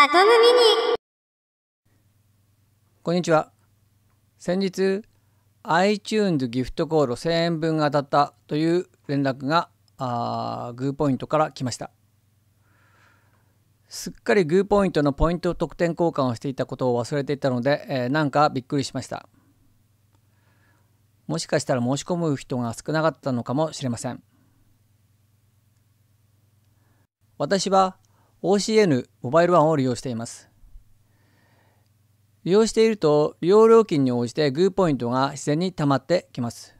アトムミニこんにちは先日 iTunes ギフトコール1000円分が当たったという連絡があーグーポイントから来ましたすっかりグーポイントのポイント特典交換をしていたことを忘れていたので、えー、なんかびっくりしましたもしかしたら申し込む人が少なかったのかもしれません私は OCN モバイルワンを利用しています。利用していると利用料金に応じてグーポイントが自然に溜まってきます。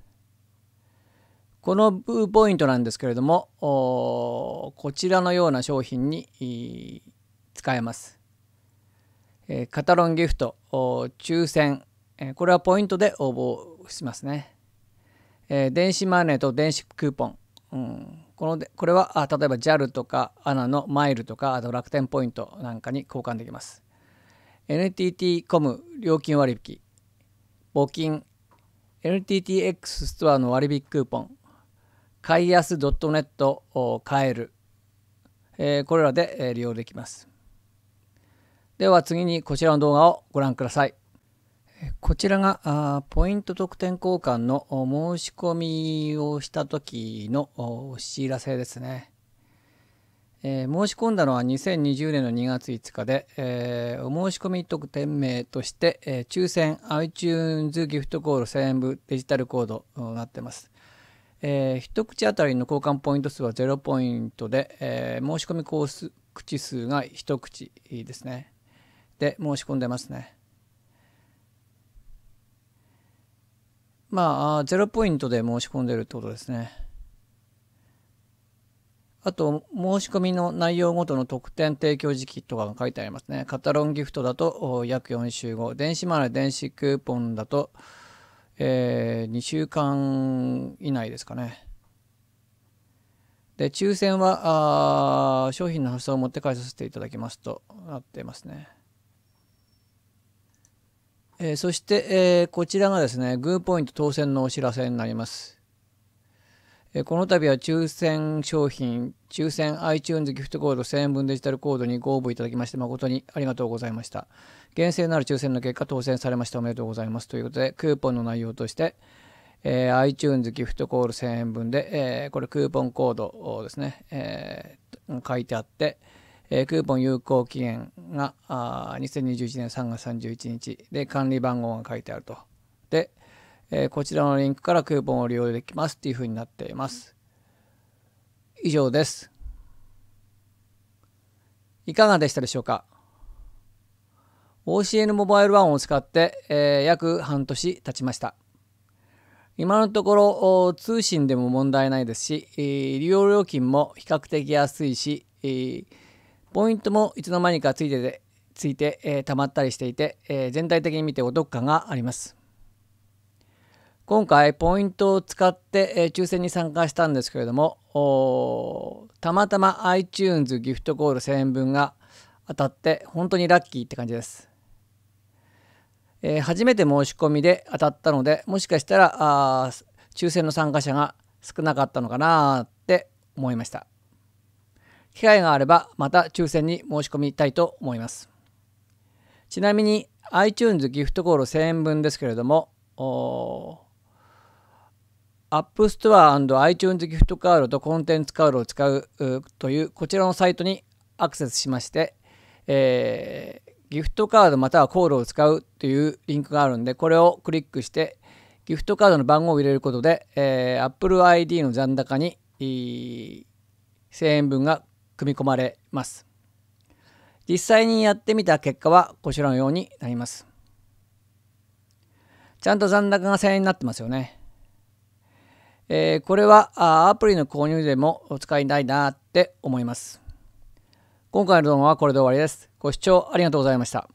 このグーポイントなんですけれどもこちらのような商品に使えます。カタロンギフト抽選これはポイントで応募しますね。電子マネーと電子クーポン、うんこのでこれはあ例えば JAL とか ANA のマイルとかあと楽天ポイントなんかに交換できます。NTT コム料金割引、募金、NTTX ストアの割引クーポン、買いやす .net を買える、えー、これらで利用できます。では次にこちらの動画をご覧ください。こちらがあポイント特典交換の申し込みをした時のお知らせですね。えー、申し込んだのは2020年の2月5日で、えー、お申し込み特典名として、えー、抽選 iTunes ギフトコール1000円分デジタルコードとなってます。えー、一口当たりの交換ポイント数は0ポイントで、えー、申し込みコース口数が一口ですね。で、申し込んでますね。まあ、0ポイントで申し込んでるってことですね。あと、申し込みの内容ごとの特典提供時期とかが書いてありますね。カタロンギフトだと約4週後、電子マネー、電子クーポンだと、えー、2週間以内ですかね。で、抽選は、あ商品の発送を持って帰させていただきますとなってますね。えー、そして、えー、こちらがですね、グーポイント当選のお知らせになります。えー、この度は抽選商品、抽選 iTunes ギフトコード1000円分デジタルコードにご応募いただきまして誠にありがとうございました。厳正なる抽選の結果当選されましたおめでとうございます。ということで、クーポンの内容として、え iTunes ギフトコード1000円分で、えこれクーポンコードですね、え書いてあって、えー、クーポン有効期限があ2021年3月31日で管理番号が書いてあると。で、えー、こちらのリンクからクーポンを利用できますっていうふうになっています。以上です。いかがでしたでしょうか ?OCN モバイルワンを使って、えー、約半年経ちました。今のところ通信でも問題ないですし、利用料金も比較的安いし、ポイントもいつの間にかついててついて、えー、溜まったりしていて、えー、全体的に見てお得感があります。今回ポイントを使って、えー、抽選に参加したんですけれどもたまたま iTunes ギフトコール1000円分が当たって本当にラッキーって感じです。えー、初めて申し込みで当たったのでもしかしたらあ抽選の参加者が少なかったのかなって思いました。機会があればまた抽選に申し込みたいと思います。ちなみに iTunes ギフトコール1000円分ですけれども、App Store iTunes ギフトカードとコンテンツカードを使うというこちらのサイトにアクセスしまして、えー、ギフトカードまたはコールを使うというリンクがあるんで、これをクリックしてギフトカードの番号を入れることで、えー、Apple ID の残高に1000円分が組み込まれます。実際にやってみた結果はこちらのようになります。ちゃんと残高が1000円になってますよね。えー、これはあアプリの購入でもお使いないなって思います。今回の動画はこれで終わりです。ご視聴ありがとうございました。